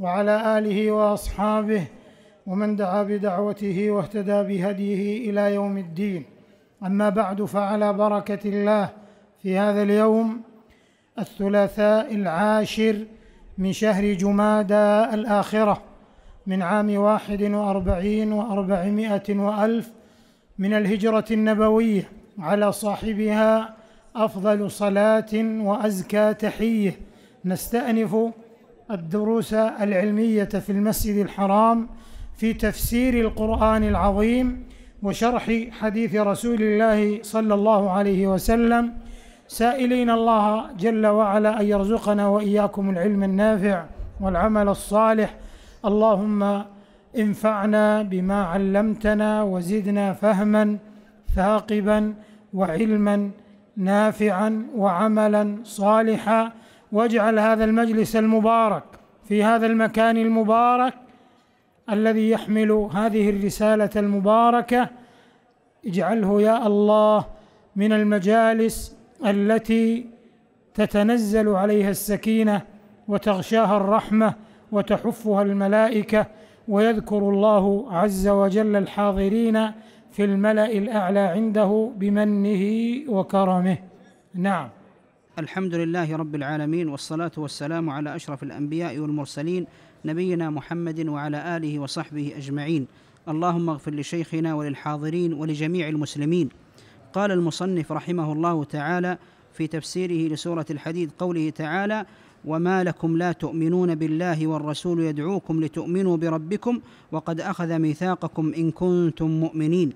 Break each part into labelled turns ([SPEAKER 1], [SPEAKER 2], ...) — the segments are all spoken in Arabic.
[SPEAKER 1] وعلى اله واصحابه ومن دعا بدعوته واهتدى بهديه الى يوم الدين اما بعد فعلى بركه الله في هذا اليوم الثلاثاء العاشر من شهر جمادى الاخره من عام واحد واربعين واربعمائه والف من الهجره النبويه على صاحبها افضل صلاه وازكى تحيه نستانف الدروس العلمية في المسجد الحرام في تفسير القرآن العظيم وشرح حديث رسول الله صلى الله عليه وسلم سائلين الله جل وعلا أن يرزقنا وإياكم العلم النافع والعمل الصالح اللهم انفعنا بما علمتنا وزدنا فهما ثاقبا وعلما نافعا وعملا صالحا واجعل هذا المجلس المبارك في هذا المكان المبارك الذي يحمل هذه الرسالة المباركة اجعله يا الله من المجالس التي تتنزل عليها السكينة وتغشاها الرحمة وتحفها الملائكة ويذكر الله عز وجل الحاضرين
[SPEAKER 2] في الملأ الأعلى عنده بمنه وكرمه نعم الحمد لله رب العالمين والصلاة والسلام على أشرف الأنبياء والمرسلين نبينا محمد وعلى آله وصحبه أجمعين اللهم اغفر لشيخنا وللحاضرين ولجميع المسلمين قال المصنف رحمه الله تعالى في تفسيره لسورة الحديد قوله تعالى وما لكم لا تؤمنون بالله والرسول يدعوكم لتؤمنوا بربكم وقد أخذ ميثاقكم إن كنتم مؤمنين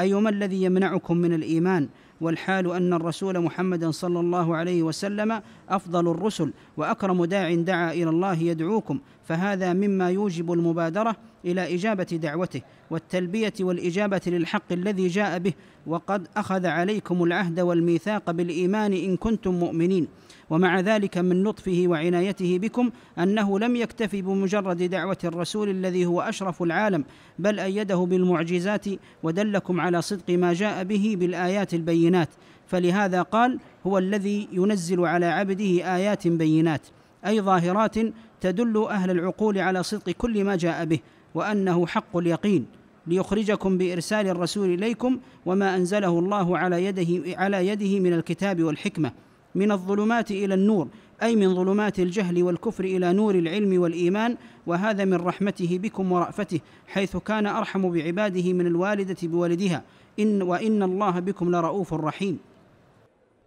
[SPEAKER 2] أيما الذي يمنعكم من الإيمان والحال أن الرسول محمدا صلى الله عليه وسلم أفضل الرسل وأكرم داع دعا إلى الله يدعوكم فهذا مما يوجب المبادرة إلى إجابة دعوته والتلبية والإجابة للحق الذي جاء به وقد أخذ عليكم العهد والميثاق بالإيمان إن كنتم مؤمنين ومع ذلك من لطفه وعنايته بكم انه لم يكتف بمجرد دعوه الرسول الذي هو اشرف العالم بل ايده بالمعجزات ودلكم على صدق ما جاء به بالايات البينات فلهذا قال هو الذي ينزل على عبده ايات بينات اي ظاهرات تدل اهل العقول على صدق كل ما جاء به وانه حق اليقين ليخرجكم بارسال الرسول اليكم وما انزله الله على يده على يده من الكتاب والحكمه من الظلمات الى النور اي من ظلمات الجهل والكفر الى نور العلم والايمان وهذا من رحمته بكم ورافته حيث كان ارحم بعباده من الوالده بولدها ان وان الله بكم لرؤوف رحيم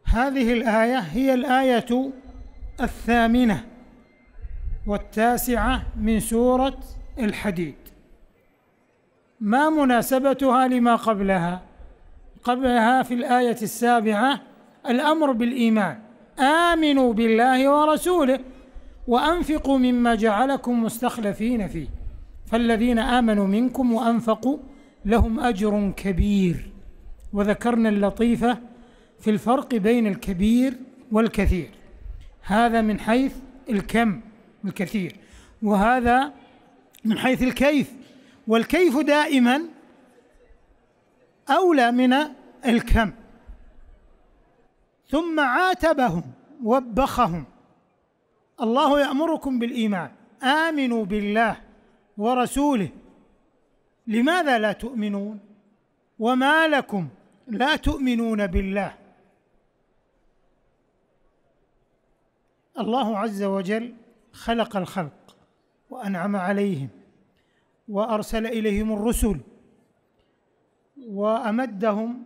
[SPEAKER 2] هذه الايه هي الايه الثامنه
[SPEAKER 1] والتاسعه من سوره الحديد ما مناسبتها لما قبلها قبلها في الايه السابعه الأمر بالإيمان آمنوا بالله ورسوله وأنفقوا مما جعلكم مستخلفين فيه فالذين آمنوا منكم وأنفقوا لهم أجر كبير وذكرنا اللطيفة في الفرق بين الكبير والكثير هذا من حيث الكم الكثير وهذا من حيث الكيف والكيف دائما أولى من الكم ثم عاتبهم وبخهم الله يأمركم بالإيمان آمنوا بالله ورسوله لماذا لا تؤمنون وما لكم لا تؤمنون بالله الله عز وجل خلق الخلق وانعم عليهم وارسل اليهم الرسل وامدهم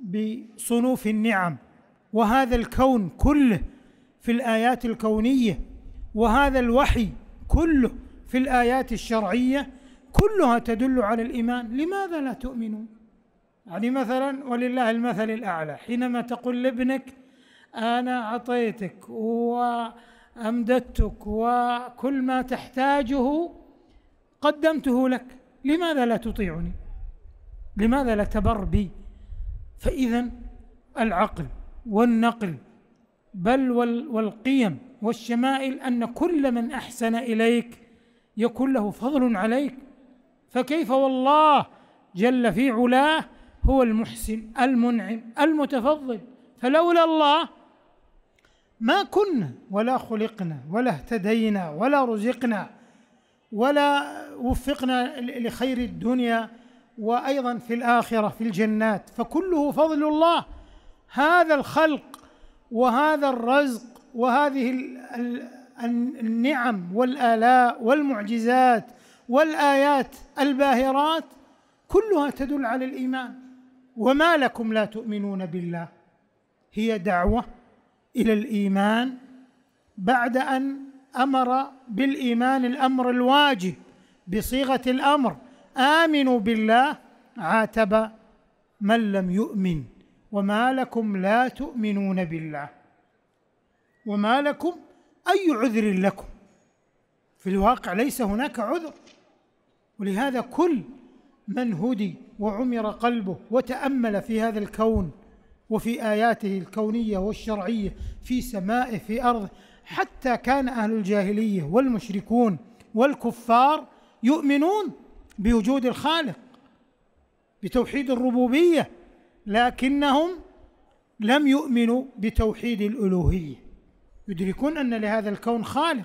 [SPEAKER 1] بصنوف النعم وهذا الكون كله في الآيات الكونية وهذا الوحي كله في الآيات الشرعية كلها تدل على الإيمان لماذا لا تؤمنون يعني مثلا ولله المثل الأعلى حينما تقول لابنك أنا أعطيتك وأمددتك وكل ما تحتاجه قدمته لك لماذا لا تطيعني لماذا لا تبر بي فإذا العقل والنقل بل والقيم والشمائل أن كل من أحسن إليك يكون له فضل عليك فكيف والله جل في علاه هو المحسن المنعم المتفضل فلولا الله ما كنا ولا خلقنا ولا اهتدينا ولا رزقنا ولا وفقنا لخير الدنيا وايضا في الاخره في الجنات فكله فضل الله هذا الخلق وهذا الرزق وهذه النعم والآلاء والمعجزات والآيات الباهرات كلها تدل على الإيمان وما لكم لا تؤمنون بالله هي دعوة إلى الإيمان بعد أن أمر بالإيمان الأمر الواجب بصيغة الأمر آمنوا بالله عاتب من لم يؤمن وما لكم لا تؤمنون بالله وما لكم أي عذر لكم في الواقع ليس هناك عذر ولهذا كل من هدي وعمر قلبه وتأمل في هذا الكون وفي آياته الكونية والشرعية في سمائه في أرضه حتى كان أهل الجاهلية والمشركون والكفار يؤمنون بوجود الخالق بتوحيد الربوبيه لكنهم لم يؤمنوا بتوحيد الالوهيه يدركون ان لهذا الكون خالق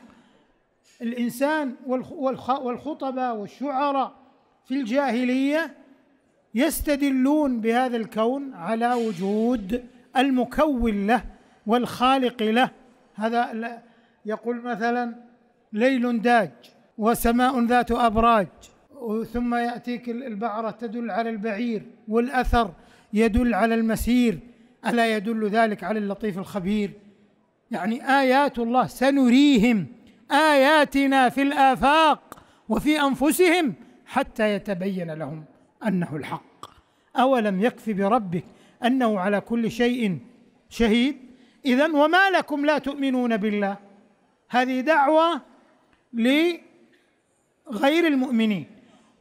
[SPEAKER 1] الانسان والخطباء والشعراء في الجاهليه يستدلون بهذا الكون على وجود المكون له والخالق له هذا يقول مثلا ليل داج وسماء ذات ابراج ثم ياتيك البعره تدل على البعير والاثر يدل على المسير الا يدل ذلك على اللطيف الخبير يعني ايات الله سنريهم اياتنا في الافاق وفي انفسهم حتى يتبين لهم انه الحق اولم يكف بربك انه على كل شيء شهيد اذا وما لكم لا تؤمنون بالله هذه دعوه لغير المؤمنين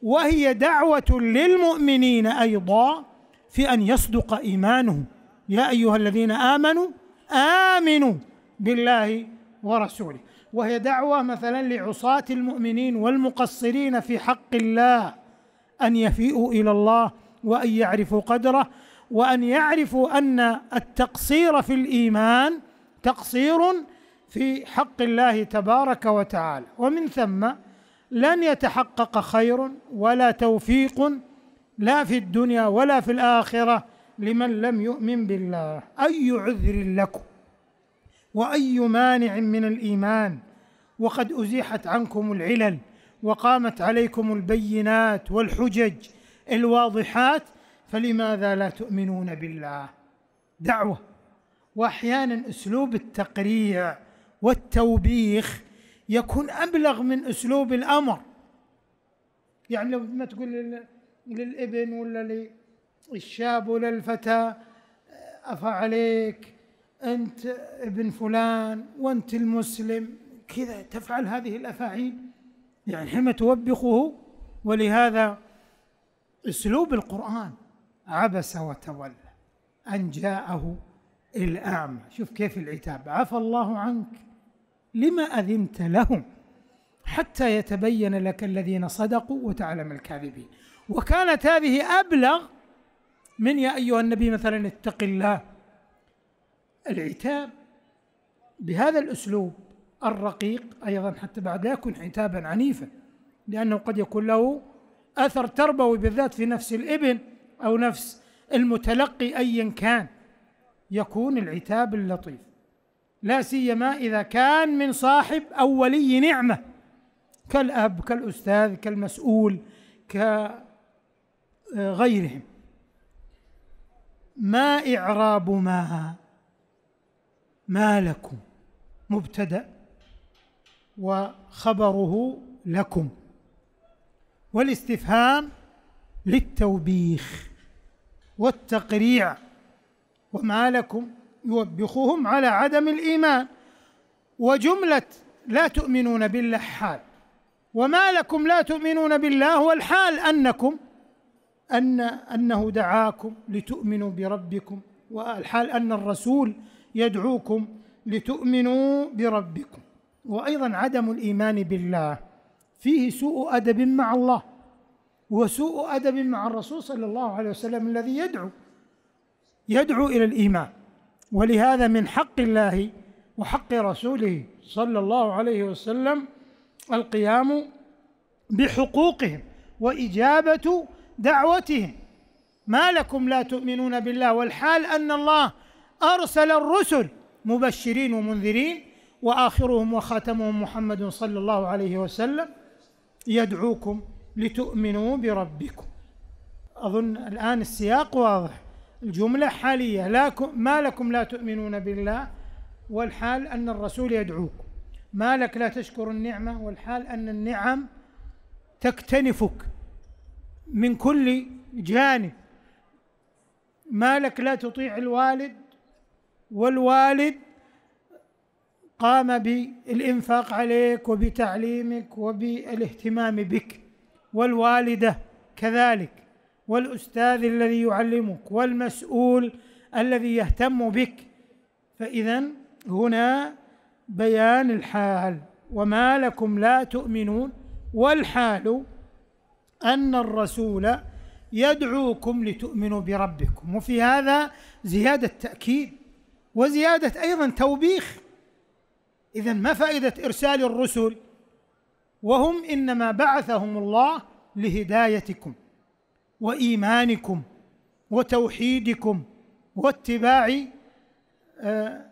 [SPEAKER 1] وهي دعوه للمؤمنين ايضا في ان يصدق ايمانه يا ايها الذين امنوا امنوا بالله ورسوله وهي دعوه مثلا لعصاه المؤمنين والمقصرين في حق الله ان يفيئوا الى الله وان يعرفوا قدره وان يعرفوا ان التقصير في الايمان تقصير في حق الله تبارك وتعالى ومن ثم لن يتحقق خير ولا توفيق لا في الدنيا ولا في الآخرة لمن لم يؤمن بالله أي عذر لكم وأي مانع من الإيمان وقد أزيحت عنكم العلل وقامت عليكم البينات والحجج الواضحات فلماذا لا تؤمنون بالله دعوة وأحيانا أسلوب التقريع والتوبيخ يكون أبلغ من أسلوب الأمر يعني لو ما تقول للابن ولا للشاب ولا الفتى أفا عليك أنت ابن فلان وأنت المسلم كذا تفعل هذه الأفاعيل يعني حينما توبخه ولهذا اسلوب القران عبس وتولى ان جاءه الاعمى شوف كيف العتاب عفى الله عنك لما اذنت لهم حتى يتبين لك الذين صدقوا وتعلم الكاذبين وكانت هذه أبلغ من يا أيها النبي مثلا اتق الله العتاب بهذا الأسلوب الرقيق أيضا حتى بعد لا يكون عتابا عنيفا لأنه قد يكون له أثر تربوي بالذات في نفس الابن أو نفس المتلقي أيا كان يكون العتاب اللطيف لا سيما إذا كان من صاحب أو ولي نعمة كالأب كالأستاذ كالمسؤول ك غيرهم ما إعراب ما ما لكم مبتدأ وخبره لكم والاستفهام للتوبيخ والتقريع وما لكم يوبخهم على عدم الإيمان وجملة لا تؤمنون بالله حال وما لكم لا تؤمنون بالله والحال أنكم أن أنه دعاكم لتؤمنوا بربكم والحال أن الرسول يدعوكم لتؤمنوا بربكم وأيضا عدم الإيمان بالله فيه سوء أدب مع الله وسوء أدب مع الرسول صلى الله عليه وسلم الذي يدعو يدعو إلى الإيمان ولهذا من حق الله وحق رسوله صلى الله عليه وسلم القيام بحقوقهم وإجابة دعوتهم ما لكم لا تؤمنون بالله والحال ان الله ارسل الرسل مبشرين ومنذرين واخرهم وخاتمهم محمد صلى الله عليه وسلم يدعوكم لتؤمنوا بربكم اظن الان السياق واضح الجمله حاليه لا ما لكم لا تؤمنون بالله والحال ان الرسول يدعوكم ما لك لا تشكر النعمه والحال ان النعم تكتنفك من كل جانب مالك لا تطيع الوالد والوالد قام بالإنفاق عليك وبتعليمك وبالاهتمام بك والوالدة كذلك والأستاذ الذي يعلمك والمسؤول الذي يهتم بك فإذا هنا بيان الحال وما لكم لا تؤمنون والحال أن الرسول يدعوكم لتؤمنوا بربكم وفي هذا زيادة تأكيد وزيادة أيضا توبيخ إذا ما فائدة إرسال الرسل وهم إنما بعثهم الله لهدايتكم وإيمانكم وتوحيدكم واتباع آه،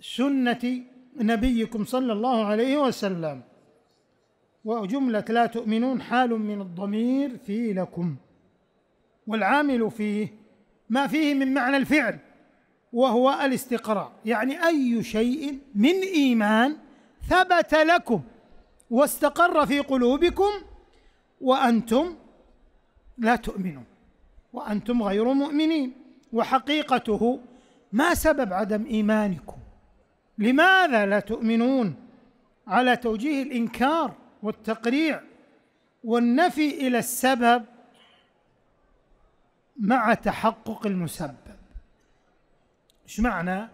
[SPEAKER 1] سنة نبيكم صلى الله عليه وسلم وجملة لا تؤمنون حال من الضمير في لكم والعامل فيه ما فيه من معنى الفعل وهو الاستقراء يعني أي شيء من إيمان ثبت لكم واستقر في قلوبكم وأنتم لا تؤمنون وأنتم غير مؤمنين وحقيقته ما سبب عدم إيمانكم لماذا لا تؤمنون على توجيه الإنكار والتقريع والنفي الى السبب مع تحقق المسبب ايش معنى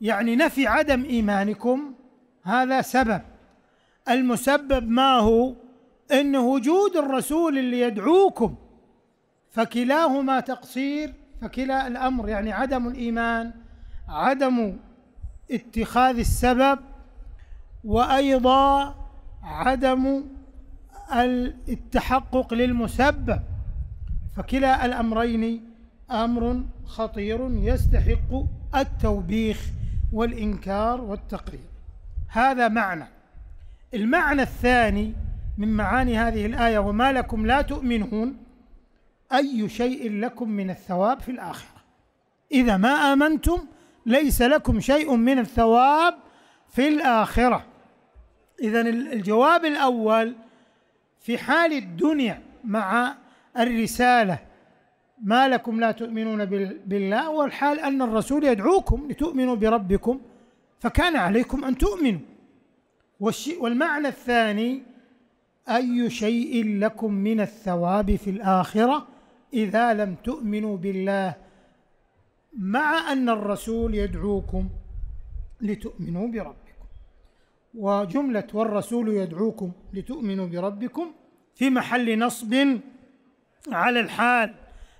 [SPEAKER 1] يعني نفي عدم ايمانكم هذا سبب المسبب ما هو ان وجود الرسول اللي يدعوكم فكلاهما تقصير فكلا الامر يعني عدم الايمان عدم اتخاذ السبب وايضا عدم التحقق للمسبب فكلا الأمرين أمر خطير يستحق التوبيخ والإنكار والتقرير هذا معنى المعنى الثاني من معاني هذه الآية وما لكم لا تؤمنون أي شيء لكم من الثواب في الآخرة إذا ما آمنتم ليس لكم شيء من الثواب في الآخرة إذا الجواب الأول في حال الدنيا مع الرسالة ما لكم لا تؤمنون بالله والحال أن الرسول يدعوكم لتؤمنوا بربكم فكان عليكم أن تؤمنوا والشيء والمعنى الثاني أي شيء لكم من الثواب في الآخرة إذا لم تؤمنوا بالله مع أن الرسول يدعوكم لتؤمنوا بربكم وجملة والرسول يدعوكم لتؤمنوا بربكم في محل نصب على الحال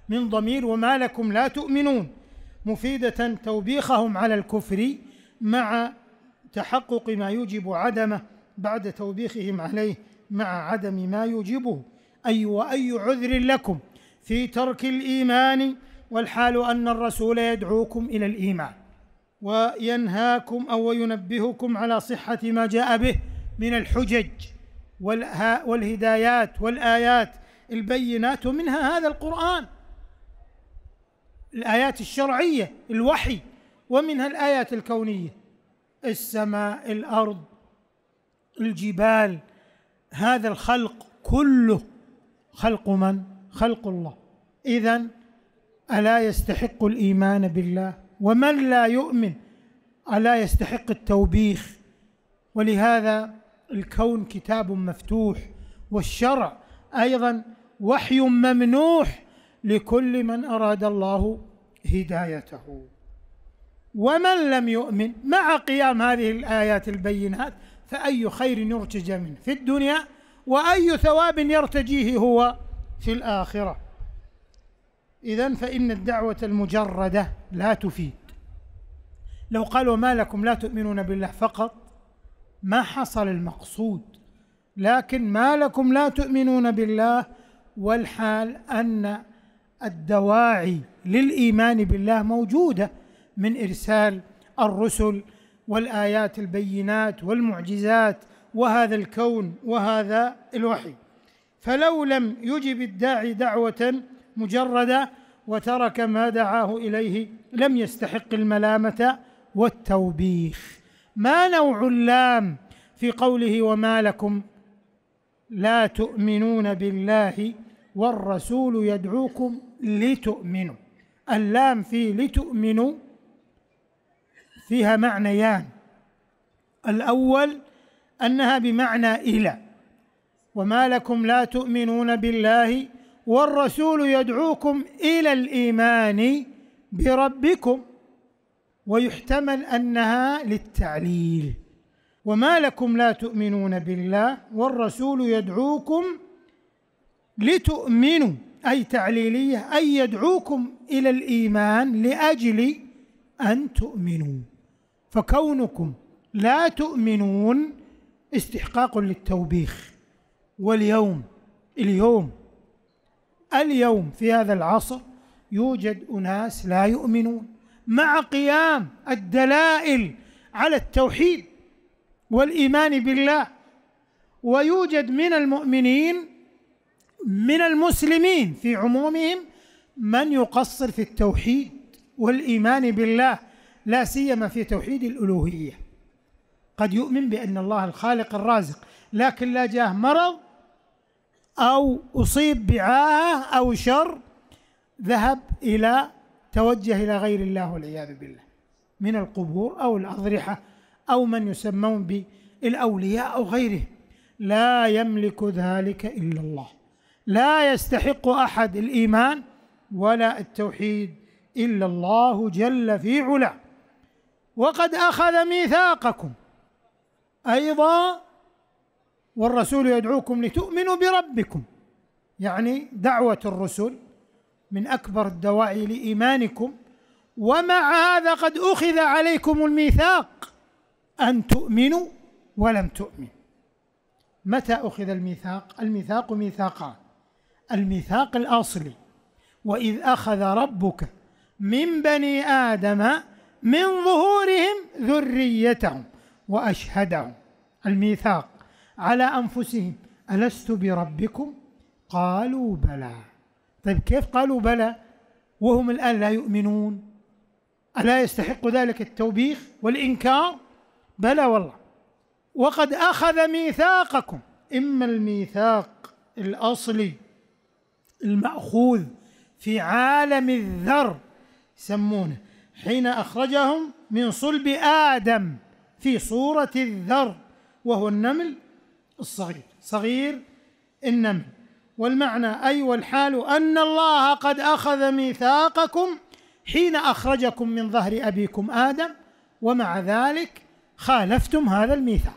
[SPEAKER 1] من ضمير وما لكم لا تؤمنون مفيدة توبيخهم على الكفر مع تحقق ما يوجب عدمه بعد توبيخهم عليه مع عدم ما يوجبه أيوة، أي وأي عذر لكم في ترك الإيمان والحال أن الرسول يدعوكم إلى الإيمان وينهاكم او ينبهكم على صحه ما جاء به من الحجج والهدايات والايات البينات ومنها هذا القران الايات الشرعيه الوحي ومنها الايات الكونيه السماء الارض الجبال هذا الخلق كله خلق من خلق الله اذا الا يستحق الايمان بالله ومن لا يؤمن ألا يستحق التوبيخ ولهذا الكون كتاب مفتوح والشرع أيضا وحي ممنوح لكل من أراد الله هدايته ومن لم يؤمن مع قيام هذه الآيات البينات فأي خير يرتجى منه في الدنيا وأي ثواب يرتجيه هو في الآخرة إذا فإن الدعوة المجردة لا تفيد لو قالوا ما لكم لا تؤمنون بالله فقط ما حصل المقصود لكن ما لكم لا تؤمنون بالله والحال أن الدواعي للإيمان بالله موجودة من إرسال الرسل والآيات البينات والمعجزات وهذا الكون وهذا الوحي فلو لم يجب الداعي دعوة مجرده وترك ما دعاه اليه لم يستحق الملامه والتوبيخ ما نوع اللام في قوله وما لكم لا تؤمنون بالله والرسول يدعوكم لتؤمنوا اللام في لتؤمنوا فيها معنيان الاول انها بمعنى الى وما لكم لا تؤمنون بالله والرسول يدعوكم إلى الإيمان بربكم ويحتمل أنها للتعليل وما لكم لا تؤمنون بالله والرسول يدعوكم لتؤمنوا أي تعليلية أي يدعوكم إلى الإيمان لأجل أن تؤمنوا فكونكم لا تؤمنون استحقاق للتوبيخ واليوم اليوم اليوم في هذا العصر يوجد أناس لا يؤمنون مع قيام الدلائل على التوحيد والإيمان بالله ويوجد من المؤمنين من المسلمين في عمومهم من يقصر في التوحيد والإيمان بالله لا سيما في توحيد الألوهية قد يؤمن بأن الله الخالق الرازق لكن لا جاه مرض أو أصيب بعاهة أو شر ذهب إلى توجه إلى غير الله والعياذ بالله من القبور أو الأضرحة أو من يسمون بالأولياء أو غيرهم لا يملك ذلك إلا الله لا يستحق أحد الإيمان ولا التوحيد إلا الله جل في علاه وقد أخذ ميثاقكم أيضا والرسول يدعوكم لتؤمنوا بربكم يعني دعوة الرسل من أكبر الدواعي لإيمانكم ومع هذا قد أخذ عليكم الميثاق أن تؤمنوا ولم تؤمنوا متى أخذ الميثاق؟ الميثاق ميثاقان الميثاق الأصلي وإذ أخذ ربك من بني آدم من ظهورهم ذريتهم وأشهدهم الميثاق على أنفسهم ألست بربكم قالوا بلى طيب كيف قالوا بلى وهم الآن لا يؤمنون ألا يستحق ذلك التوبيخ والإنكار بلى والله وقد أخذ ميثاقكم إما الميثاق الأصلي المأخوذ في عالم الذر يسمونه حين أخرجهم من صلب آدم في صورة الذر وهو النمل الصغير صغير النمل والمعنى أي أيوة والحال أن الله قد أخذ ميثاقكم حين أخرجكم من ظهر أبيكم آدم ومع ذلك خالفتم هذا الميثاق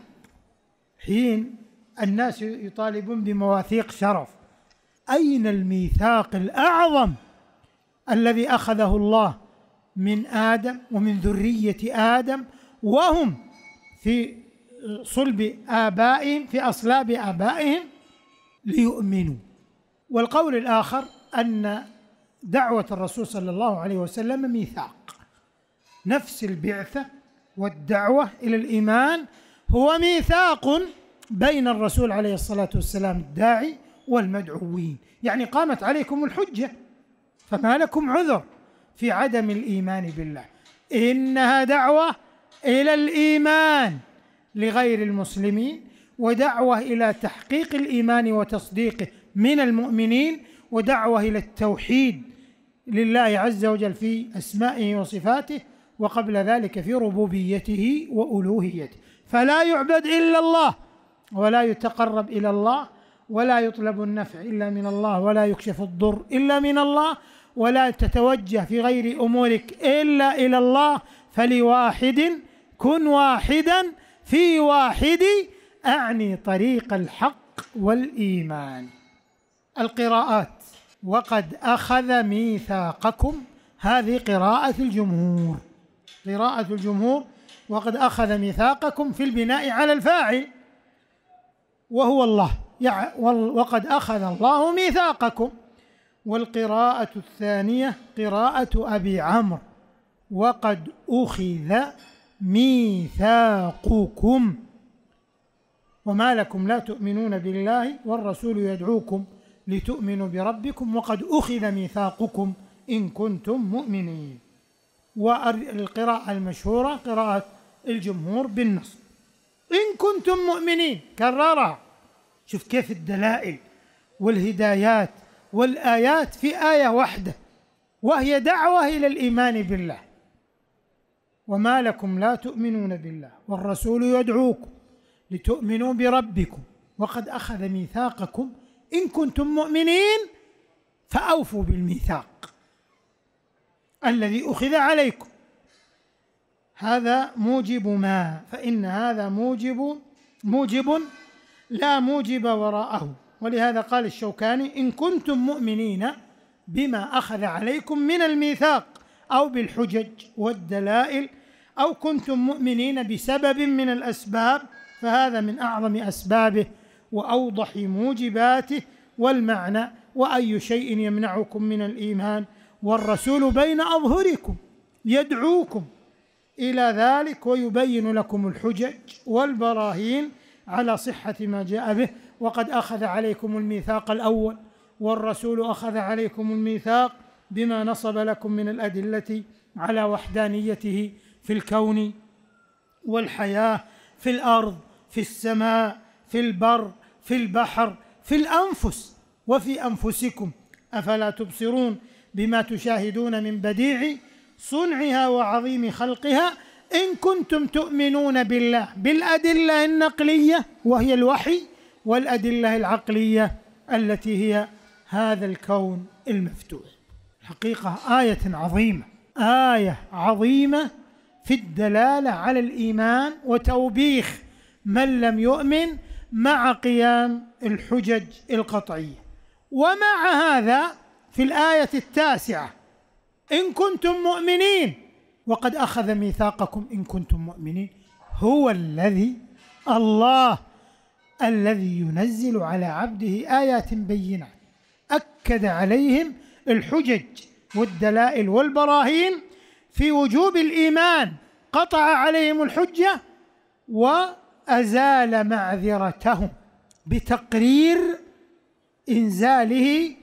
[SPEAKER 1] حين الناس يطالبون بمواثيق شرف أين الميثاق الأعظم الذي أخذه الله من آدم ومن ذرية آدم وهم في صلب آبائهم في أصلاب آبائهم ليؤمنوا والقول الآخر أن دعوة الرسول صلى الله عليه وسلم ميثاق نفس البعثة والدعوة إلى الإيمان هو ميثاق بين الرسول عليه الصلاة والسلام الداعي والمدعوين يعني قامت عليكم الحجة فما لكم عذر في عدم الإيمان بالله إنها دعوة إلى الإيمان لغير المسلمين ودعوه الى تحقيق الايمان وتصديقه من المؤمنين ودعوه الى التوحيد لله عز وجل في اسمائه وصفاته وقبل ذلك في ربوبيته والوهيته فلا يعبد الا الله ولا يتقرب الى الله ولا يطلب النفع الا من الله ولا يكشف الضر الا من الله ولا تتوجه في غير امورك الا الى الله فلواحد كن واحدا في واحد أعني طريق الحق والإيمان القراءات وقد أخذ ميثاقكم هذه قراءة الجمهور قراءة الجمهور وقد أخذ ميثاقكم في البناء على الفاعل وهو الله يع... وقد أخذ الله ميثاقكم والقراءة الثانية قراءة أبي عمرو وقد أخذ ميثاقكم وما لكم لا تؤمنون بالله والرسول يدعوكم لتؤمنوا بربكم وقد أخذ ميثاقكم إن كنتم مؤمنين والقراءة المشهورة قراءة الجمهور بالنص إن كنتم مؤمنين كررها شوف كيف الدلائل والهدايات والآيات في آية واحدة وهي دعوة إلى الإيمان بالله وما لكم لا تؤمنون بالله والرسول يدعوكم لتؤمنوا بربكم وقد أخذ ميثاقكم إن كنتم مؤمنين فأوفوا بالميثاق الذي أخذ عليكم هذا موجب ما فإن هذا موجب موجب لا موجب وراءه ولهذا قال الشوكاني إن كنتم مؤمنين بما أخذ عليكم من الميثاق أو بالحجج والدلائل أو كنتم مؤمنين بسبب من الأسباب فهذا من أعظم أسبابه وأوضح موجباته والمعنى وأي شيء يمنعكم من الإيمان والرسول بين أظهركم يدعوكم إلى ذلك ويبين لكم الحجج والبراهين على صحة ما جاء به وقد أخذ عليكم الميثاق الأول والرسول أخذ عليكم الميثاق بما نصب لكم من الأدلة على وحدانيته في الكون والحياه في الارض في السماء في البر في البحر في الانفس وفي انفسكم افلا تبصرون بما تشاهدون من بديع صنعها وعظيم خلقها ان كنتم تؤمنون بالله بالادله النقليه وهي الوحي والادله العقليه التي هي هذا الكون المفتوح حقيقه ايه عظيمه ايه عظيمه في الدلالة على الإيمان وتوبيخ من لم يؤمن مع قيام الحجج القطعية ومع هذا في الآية التاسعة إن كنتم مؤمنين وقد أخذ ميثاقكم إن كنتم مؤمنين هو الذي الله الذي ينزل على عبده آيات بينات أكد عليهم الحجج والدلائل والبراهين في وجوب الإيمان قطع عليهم الحجة وأزال معذرتهم بتقرير إنزاله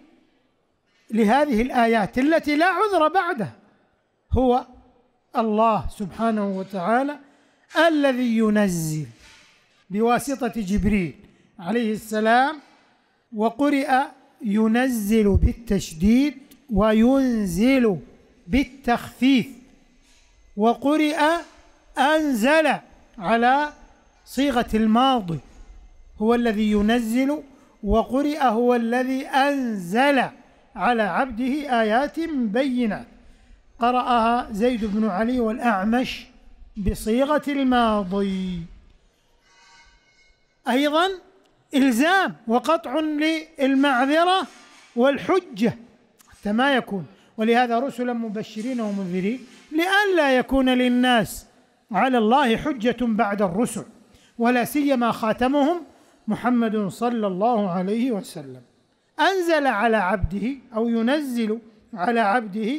[SPEAKER 1] لهذه الآيات التي لا عذر بعدها هو الله سبحانه وتعالى الذي ينزل بواسطة جبريل عليه السلام وقرئ ينزل بالتشديد وينزل بالتخفيف وقرئ أنزل على صيغة الماضي هو الذي ينزل وقرئ هو الذي أنزل على عبده آيات بينات قرأها زيد بن علي والأعمش بصيغة الماضي أيضا إلزام وقطع للمعذرة والحجة حتى ما يكون ولهذا رسلا مبشرين ومنذرين لئلا يكون للناس على الله حجة بعد الرسل ولا سيما خاتمهم محمد صلى الله عليه وسلم أنزل على عبده أو ينزل على عبده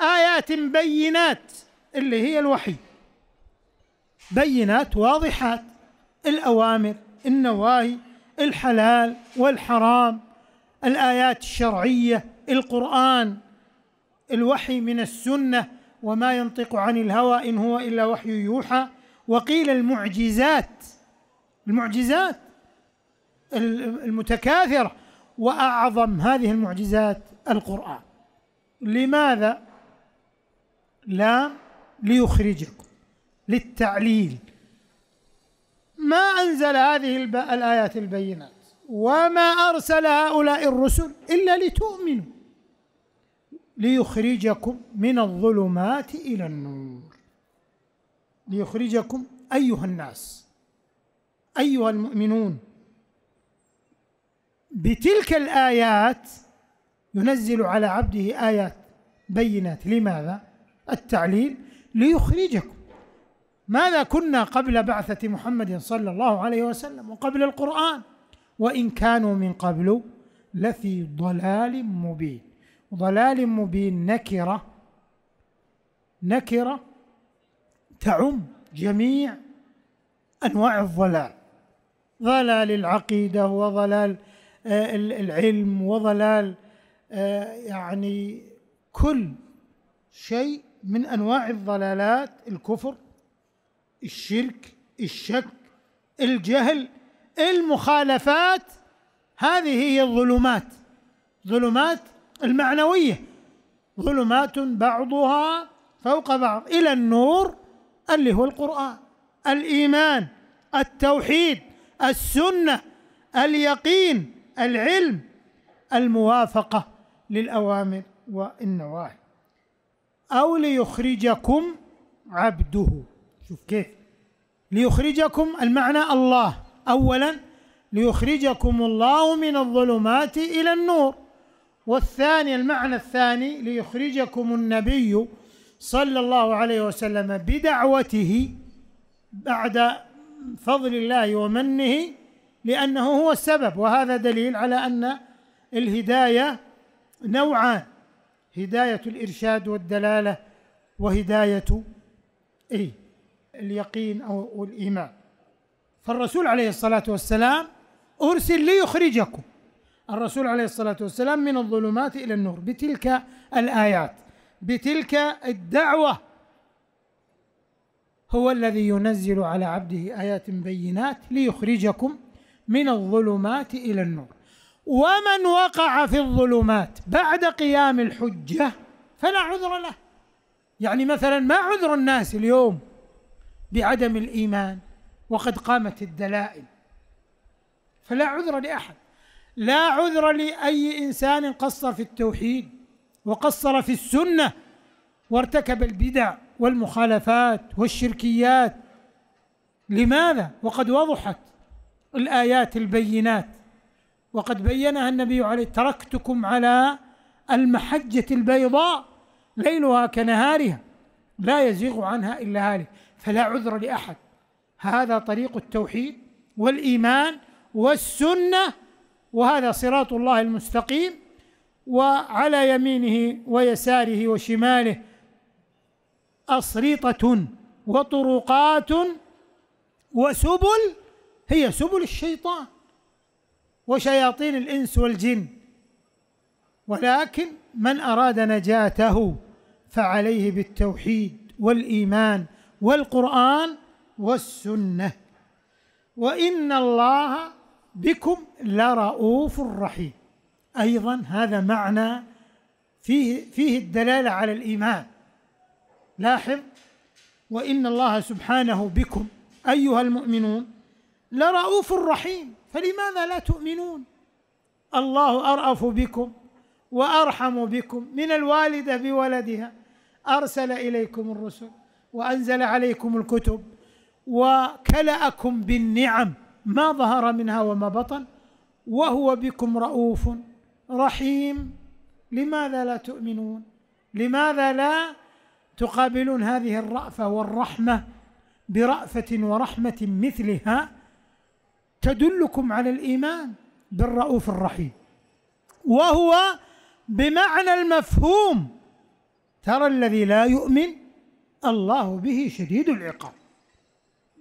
[SPEAKER 1] آيات بينات اللي هي الوحي بينات واضحات الأوامر النواهي الحلال والحرام الآيات الشرعية القرآن الوحي من السنة وما ينطق عن الهوى إن هو إلا وحي يوحى وقيل المعجزات المعجزات المتكاثرة وأعظم هذه المعجزات القرآن لماذا لا ليخرجكم للتعليل ما أنزل هذه الآيات البينات وما أرسل هؤلاء الرسل إلا لتؤمنوا ليخرجكم من الظلمات إلى النور ليخرجكم أيها الناس أيها المؤمنون بتلك الآيات ينزل على عبده آيات بينات لماذا؟ التعليل ليخرجكم ماذا كنا قبل بعثة محمد صلى الله عليه وسلم وقبل القرآن وإن كانوا من قبل لفي ضلال مبين ضلال مبين نكرة نكرة تعم جميع أنواع الضلال ضلال العقيدة وضلال آه، العلم وضلال آه، يعني كل شيء من أنواع الضلالات الكفر الشرك الشك الجهل المخالفات هذه هي الظلمات ظلمات المعنوية ظلمات بعضها فوق بعض إلى النور اللي هو القرآن الإيمان التوحيد السنة اليقين العلم الموافقة للأوامر والنواهي أو ليخرجكم عبده شوف كيف ليخرجكم المعنى الله أولا ليخرجكم الله من الظلمات إلى النور والثاني المعنى الثاني ليخرجكم النبي صلى الله عليه وسلم بدعوته بعد فضل الله ومنه لأنه هو السبب وهذا دليل على أن الهداية نوعان هداية الإرشاد والدلالة وهداية إيه اليقين أو الإيمان فالرسول عليه الصلاة والسلام أرسل ليخرجكم الرسول عليه الصلاة والسلام من الظلمات إلى النور بتلك الآيات بتلك الدعوة هو الذي ينزل على عبده آيات بينات ليخرجكم من الظلمات إلى النور ومن وقع في الظلمات بعد قيام الحجة فلا عذر له يعني مثلا ما عذر الناس اليوم بعدم الإيمان وقد قامت الدلائل فلا عذر لأحد لا عذر لأي إنسان قصر في التوحيد وقصر في السنة وارتكب البدع والمخالفات والشركيات لماذا؟ وقد وضحت الآيات البينات وقد بينها النبي عليه تركتكم على المحجة البيضاء ليلها كنهارها لا يزيغ عنها إلا هالك فلا عذر لأحد هذا طريق التوحيد والإيمان والسنة وهذا صراط الله المستقيم وعلى يمينه ويساره وشماله أصريطة وطرقات وسبل هي سبل الشيطان وشياطين الإنس والجن ولكن من أراد نجاته فعليه بالتوحيد والإيمان والقرآن والسنة وإن الله بكم لرؤوف رحيم أيضا هذا معنى فيه فيه الدلالة على الإيمان لاحظ وإن الله سبحانه بكم أيها المؤمنون لرؤوف رحيم فلماذا لا تؤمنون الله أرأف بكم وأرحم بكم من الوالدة بولدها أرسل إليكم الرسل وأنزل عليكم الكتب وكلأكم بالنعم ما ظهر منها وما بطن وهو بكم رؤوف رحيم لماذا لا تؤمنون لماذا لا تقابلون هذه الرأفة والرحمة برأفة ورحمة مثلها تدلكم على الإيمان بالرؤوف الرحيم وهو بمعنى المفهوم ترى الذي لا يؤمن الله به شديد العقاب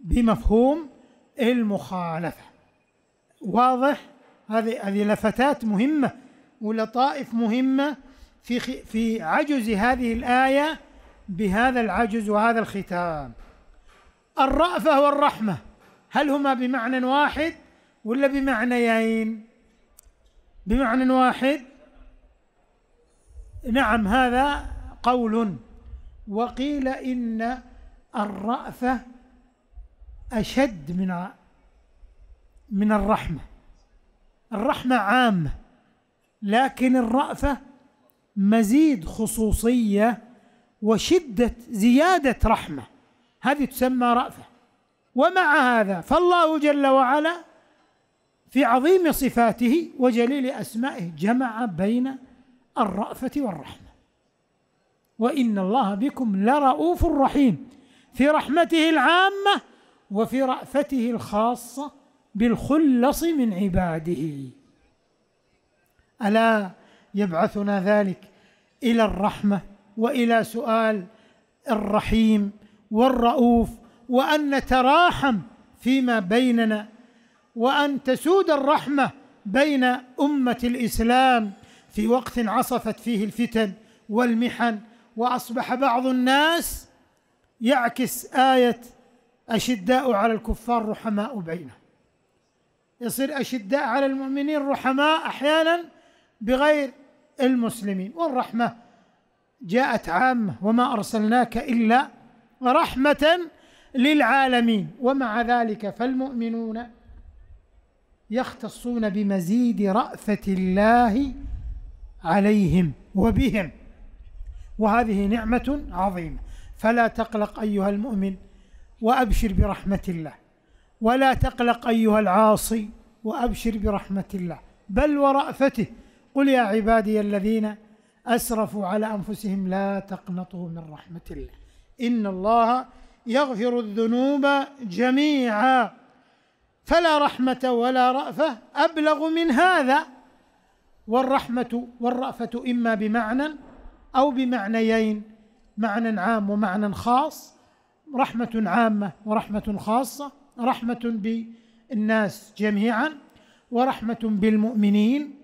[SPEAKER 1] بمفهوم المخالفة واضح هذه هذه لفتات مهمة ولطائف مهمة في في عجز هذه الآية بهذا العجز وهذا الختام الرأفة والرحمة هل هما بمعنى واحد ولا بمعنيين بمعنى واحد نعم هذا قول وقيل إن الرأفة أشد من من الرحمة الرحمة عامة لكن الرأفة مزيد خصوصية وشدة زيادة رحمة هذه تسمى رأفة ومع هذا فالله جل وعلا في عظيم صفاته وجليل أسمائه جمع بين الرأفة والرحمة وإن الله بكم لرؤوف رحيم في رحمته العامة وفي رأفته الخاصة بالخلص من عباده ألا يبعثنا ذلك إلى الرحمة وإلى سؤال الرحيم والرؤوف وأن نتراحم فيما بيننا وأن تسود الرحمة بين أمة الإسلام في وقت عصفت فيه الفتن والمحن وأصبح بعض الناس يعكس آية أشداء على الكفار رحماء بينهم يصير أشداء على المؤمنين رحماء أحيانا بغير المسلمين والرحمة جاءت عامة وما أرسلناك إلا رحمة للعالمين ومع ذلك فالمؤمنون يختصون بمزيد رأفة الله عليهم وبهم وهذه نعمة عظيمة فلا تقلق أيها المؤمن وأبشر برحمة الله ولا تقلق أيها العاصي وأبشر برحمة الله بل ورأفته قل يا عبادي الذين أسرفوا على أنفسهم لا تقنطوا من رحمة الله إن الله يغفر الذنوب جميعا فلا رحمة ولا رأفة أبلغ من هذا والرحمة والرأفة إما بمعنى أو بمعنيين معنى عام ومعنى خاص رحمة عامة ورحمة خاصة رحمة بالناس جميعا ورحمة بالمؤمنين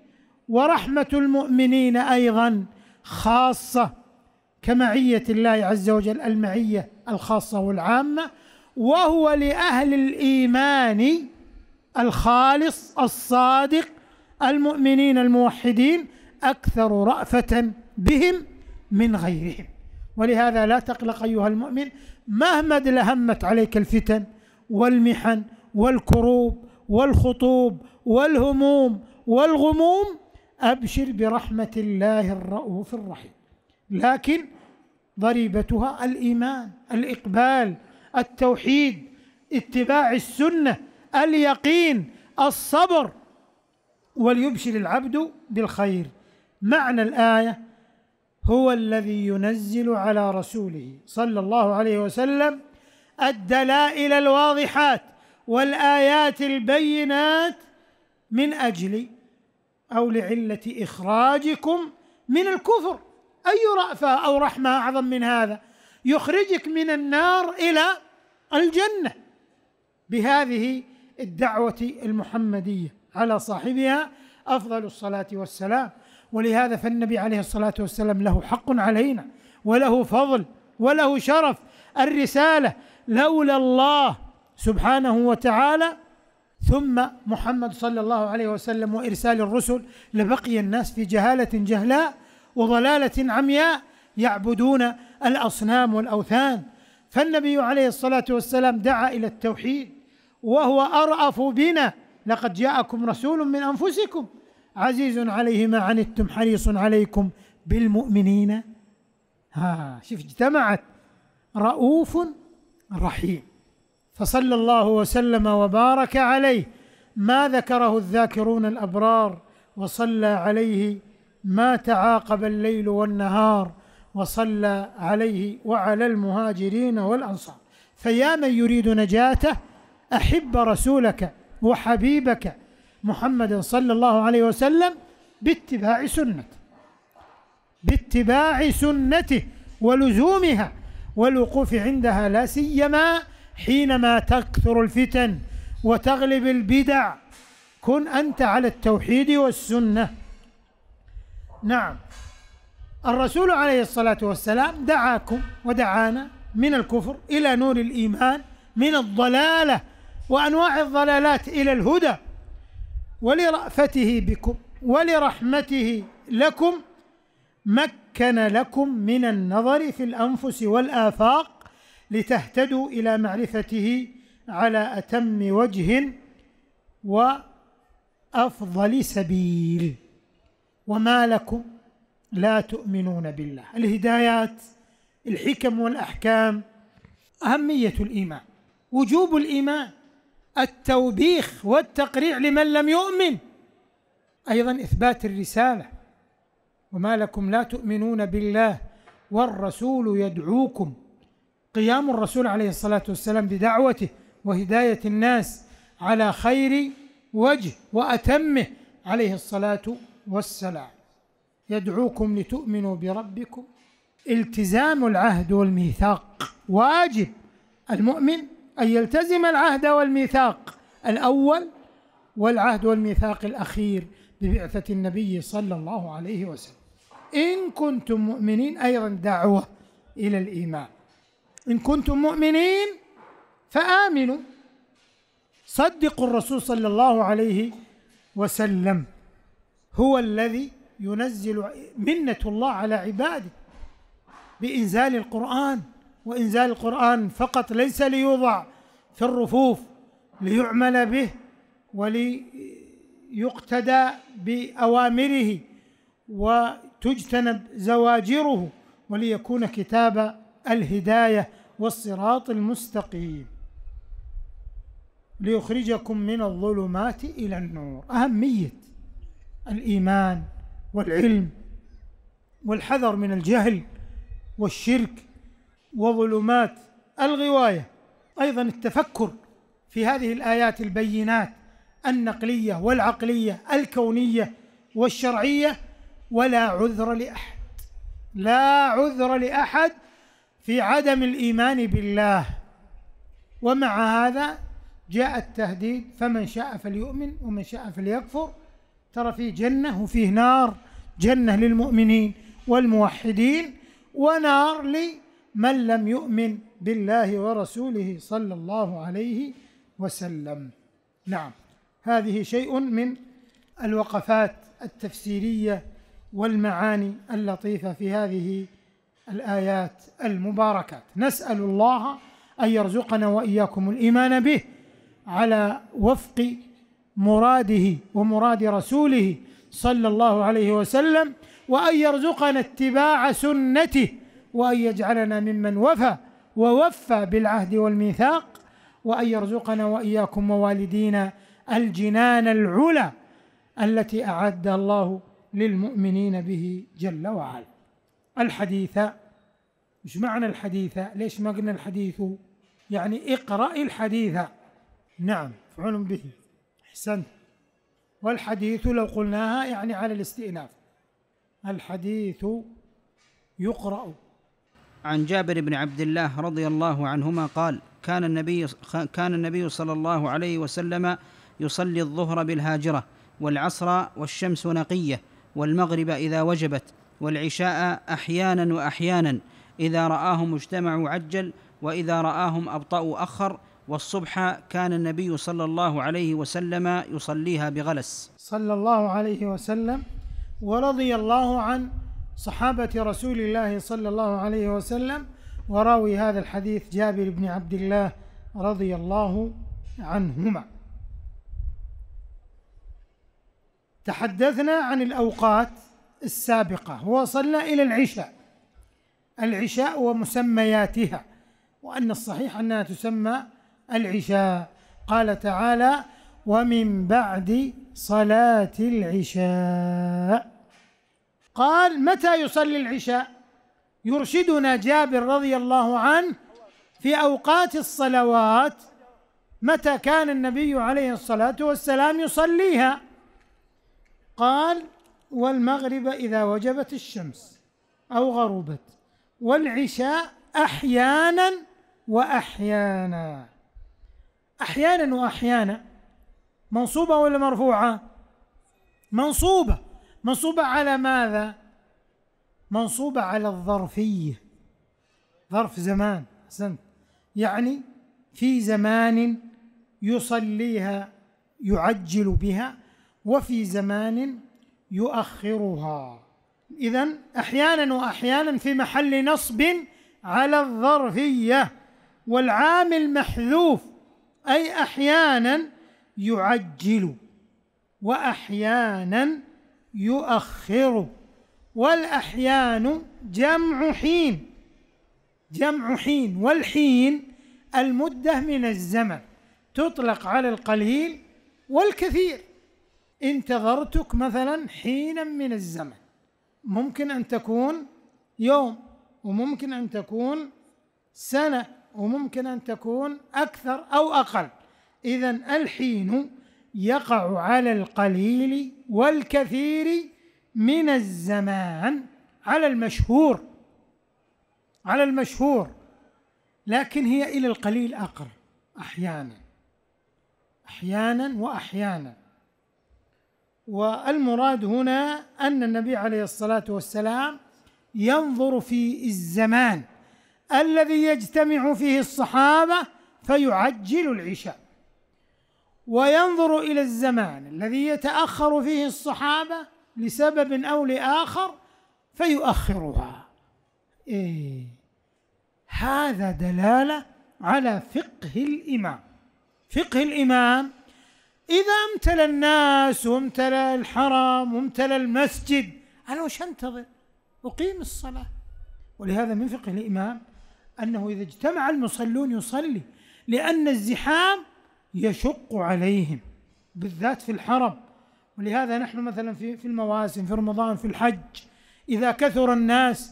[SPEAKER 1] ورحمة المؤمنين أيضا خاصة كمعية الله عز وجل المعية الخاصة والعامة وهو لأهل الإيمان الخالص الصادق المؤمنين الموحدين أكثر رأفة بهم من غيرهم ولهذا لا تقلق أيها المؤمن مهما دلهمت عليك الفتن والمحن والكروب والخطوب والهموم والغموم أبشر برحمة الله الرؤوف الرحيم لكن ضريبتها الإيمان الإقبال التوحيد اتباع السنة اليقين الصبر وليبشر العبد بالخير معنى الآية هو الذي ينزل على رسوله صلى الله عليه وسلم الدلائل الواضحات والايات البينات من اجل او لعله اخراجكم من الكفر اي رافه او رحمه اعظم من هذا يخرجك من النار الى الجنه بهذه الدعوه المحمديه على صاحبها افضل الصلاه والسلام ولهذا فالنبي عليه الصلاة والسلام له حق علينا وله فضل وله شرف الرسالة لولا الله سبحانه وتعالى ثم محمد صلى الله عليه وسلم وإرسال الرسل لبقي الناس في جهالة جهلاء وضلالة عمياء يعبدون الأصنام والأوثان فالنبي عليه الصلاة والسلام دعا إلى التوحيد وهو أرأف بنا لقد جاءكم رسول من أنفسكم عزيز عليه ما عنتم حريص عليكم بالمؤمنين ها شوف اجتمعت رؤوف رحيم فصلى الله وسلم وبارك عليه ما ذكره الذاكرون الابرار وصلى عليه ما تعاقب الليل والنهار وصلى عليه وعلى المهاجرين والانصار فيا من يريد نجاته احب رسولك وحبيبك محمد صلى الله عليه وسلم باتباع سنته باتباع سنته ولزومها والوقوف عندها لا سيما حينما تكثر الفتن وتغلب البدع كن أنت على التوحيد والسنة نعم الرسول عليه الصلاة والسلام دعاكم ودعانا من الكفر إلى نور الإيمان من الضلالة وأنواع الضلالات إلى الهدى ولرأفته بكم ولرحمته لكم مكن لكم من النظر في الأنفس والآفاق لتهتدوا إلى معرفته على أتم وجه وأفضل سبيل وما لكم لا تؤمنون بالله الهدايات الحكم والأحكام أهمية الإيمان وجوب الإيمان التوبيخ والتقريع لمن لم يؤمن أيضا إثبات الرسالة وما لكم لا تؤمنون بالله والرسول يدعوكم قيام الرسول عليه الصلاة والسلام بدعوته وهداية الناس على خير وجه وأتمه عليه الصلاة والسلام يدعوكم لتؤمنوا بربكم التزام العهد والميثاق واجب المؤمن أن يلتزم العهد والميثاق الأول والعهد والميثاق الأخير ببعثة النبي صلى الله عليه وسلم إن كنتم مؤمنين أيضا دعوة إلى الإيمان إن كنتم مؤمنين فآمنوا صدقوا الرسول صلى الله عليه وسلم هو الذي ينزل منة الله على عباده بإنزال القرآن وإنزال القرآن فقط ليس ليوضع في الرفوف ليعمل به وليقتدى بأوامره وتجتنب زواجره وليكون كتاب الهداية والصراط المستقيم ليخرجكم من الظلمات إلى النور أهمية الإيمان والعلم والحذر من الجهل والشرك وظلمات الغوايه ايضا التفكر في هذه الايات البينات النقليه والعقليه الكونيه والشرعيه ولا عذر لاحد لا عذر لاحد في عدم الايمان بالله ومع هذا جاء التهديد فمن شاء فليؤمن ومن شاء فليكفر ترى فيه جنه وفيه نار جنه للمؤمنين والموحدين ونار للمؤمنين من لم يؤمن بالله ورسوله صلى الله عليه وسلم نعم هذه شيء من الوقفات التفسيريه والمعاني اللطيفه في هذه الايات المباركات نسال الله ان يرزقنا واياكم الايمان به على وفق مراده ومراد رسوله صلى الله عليه وسلم وان يرزقنا اتباع سنته وأن يجعلنا ممن وفى ووفى بالعهد والميثاق وأن يرزقنا وإياكم ووالدينا الجنان العلى التي أعد الله للمؤمنين به جل وعلا الحديث مش معنى الحديث ليش ما قلنا الحديث يعني اقرأ الحديث نعم فعل به أحسنت والحديث لو قلناها يعني على الاستئناف الحديث يقرأ
[SPEAKER 2] عن جابر بن عبد الله رضي الله عنهما قال كان النبي كان النبي صلى الله عليه وسلم يصلي الظهر بالهاجره والعصر والشمس نقيه والمغرب اذا وجبت والعشاء احيانا واحيانا اذا راهم اجتمعوا عجل واذا راهم ابطاوا اخر والصبح كان النبي صلى الله عليه وسلم يصليها بغلس صلى الله عليه
[SPEAKER 1] وسلم ورضي الله عن صحابة رسول الله صلى الله عليه وسلم وراوي هذا الحديث جابر بن عبد الله رضي الله عنهما تحدثنا عن الأوقات السابقة ووصلنا إلى العشاء العشاء ومسمياتها وأن الصحيح أنها تسمى العشاء قال تعالى ومن بعد صلاة العشاء قال متى يصلي العشاء يرشدنا جابر رضي الله عنه في أوقات الصلوات متى كان النبي عليه الصلاة والسلام يصليها قال والمغرب إذا وجبت الشمس أو غروبت والعشاء أحيانا وأحيانا أحيانا وأحيانا منصوبة ولا مرفوعة منصوبة منصوبة على ماذا؟ منصوبة على الظرفية ظرف زمان أحسنت يعني في زمان يصليها يعجل بها وفي زمان يؤخرها إذا أحيانا وأحيانا في محل نصب على الظرفية والعامل محذوف أي أحيانا يعجل وأحيانا يؤخر والأحيان جمع حين جمع حين والحين المدة من الزمن تطلق على القليل والكثير انتظرتك مثلا حينا من الزمن ممكن أن تكون يوم وممكن أن تكون سنة وممكن أن تكون أكثر أو أقل إذا الحين يقع على القليل والكثير من الزمان على المشهور على المشهور لكن هي إلى القليل أقرب أحيانا أحيانا وأحيانا والمراد هنا أن النبي عليه الصلاة والسلام ينظر في الزمان الذي يجتمع فيه الصحابة فيعجل العشاء وينظر إلى الزمان الذي يتأخر فيه الصحابة لسبب أو لآخر فيؤخرها إيه هذا دلالة على فقه الإمام فقه الإمام إذا امتلى الناس وامتلى الحرم وامتلى المسجد أنا وش أنتظر أقيم الصلاة ولهذا من فقه الإمام أنه إذا اجتمع المصلون يصلي لأن الزحام يشق عليهم بالذات في الحرم ولهذا نحن مثلا في في المواسم في رمضان في الحج اذا كثر الناس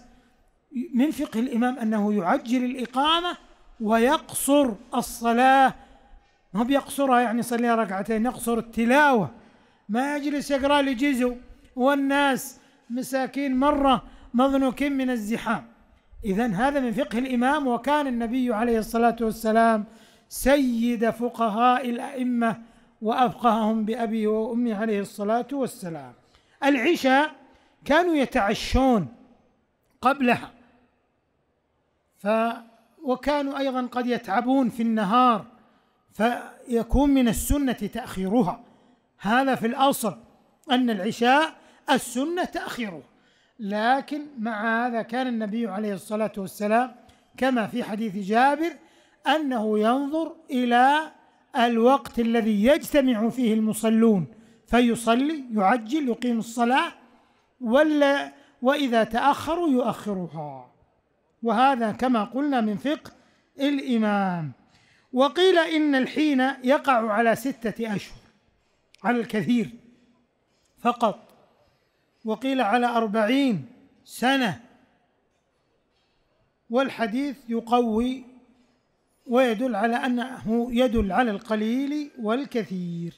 [SPEAKER 1] من فقه الامام انه يعجل الاقامه ويقصر الصلاه ما بيقصرها يعني يصلي ركعتين يقصر التلاوه ما يجلس يقرا لي والناس مساكين مره مضنوكين من الزحام اذا هذا من فقه الامام وكان النبي عليه الصلاه والسلام سيد فقهاء الأئمة وأفقههم بأبي وأمي عليه الصلاة والسلام العشاء كانوا يتعشون قبلها ف وكانوا أيضا قد يتعبون في النهار فيكون من السنة تأخيرها هذا في الأصل أن العشاء السنة تأخيره لكن مع هذا كان النبي عليه الصلاة والسلام كما في حديث جابر أنه ينظر إلى الوقت الذي يجتمع فيه المصلون فيصلي يعجل يقيم الصلاة ولا وإذا تأخروا يؤخرها وهذا كما قلنا من فقه الإمام وقيل إن الحين يقع على ستة أشهر على الكثير فقط وقيل على أربعين سنة والحديث يقوي ويدل على أنه يدل على القليل والكثير